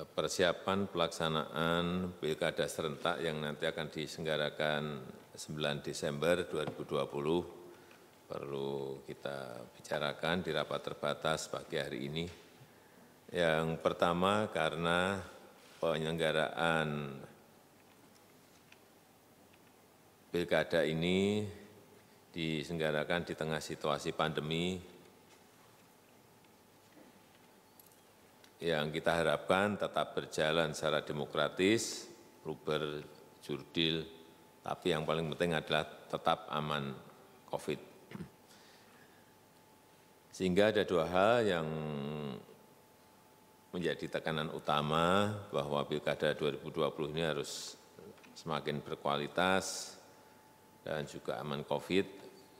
Eh, persiapan pelaksanaan pilkada serentak yang nanti akan disenggarakan 9 Desember 2020 perlu kita bicarakan di rapat terbatas pagi hari ini. Yang pertama karena penyelenggaraan pilkada ini diselenggarakan di tengah situasi pandemi yang kita harapkan tetap berjalan secara demokratis, luber, jurdil, tapi yang paling penting adalah tetap aman COVID. Sehingga ada dua hal yang menjadi tekanan utama bahwa pilkada 2020 ini harus semakin berkualitas dan juga aman COVID,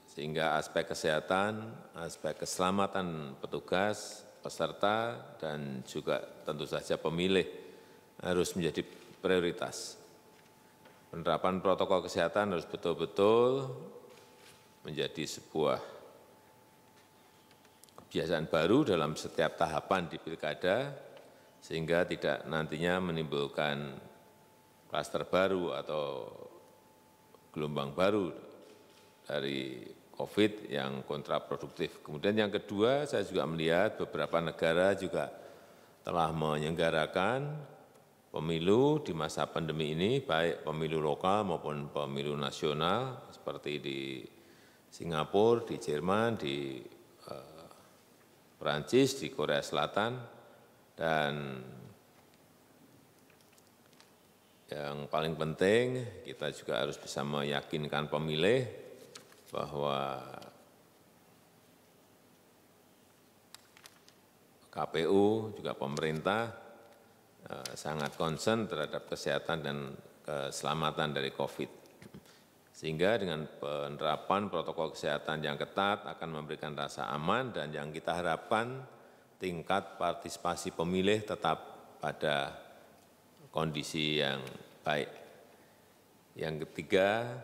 sehingga aspek kesehatan, aspek keselamatan petugas, peserta dan juga tentu saja pemilih harus menjadi prioritas. Penerapan protokol kesehatan harus betul-betul menjadi sebuah kebiasaan baru dalam setiap tahapan di pilkada, sehingga tidak nantinya menimbulkan kluster baru atau gelombang baru dari COVID yang kontraproduktif. Kemudian yang kedua, saya juga melihat beberapa negara juga telah menyelenggarakan pemilu di masa pandemi ini, baik pemilu lokal maupun pemilu nasional, seperti di Singapura, di Jerman, di eh, Perancis, di Korea Selatan, dan yang paling penting kita juga harus bisa meyakinkan pemilih bahwa kpu juga pemerintah eh, sangat konsen terhadap kesehatan dan keselamatan dari COVID. Sehingga dengan penerapan protokol kesehatan yang ketat akan memberikan rasa aman dan yang kita harapkan tingkat partisipasi pemilih tetap pada kondisi yang baik. Yang ketiga,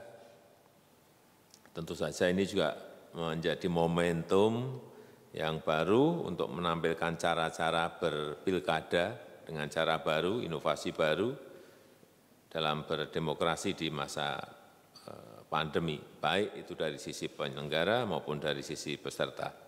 tentu saja ini juga menjadi momentum yang baru untuk menampilkan cara-cara berpilkada dengan cara baru, inovasi baru dalam berdemokrasi di masa eh, pandemi, baik itu dari sisi penyelenggara maupun dari sisi peserta.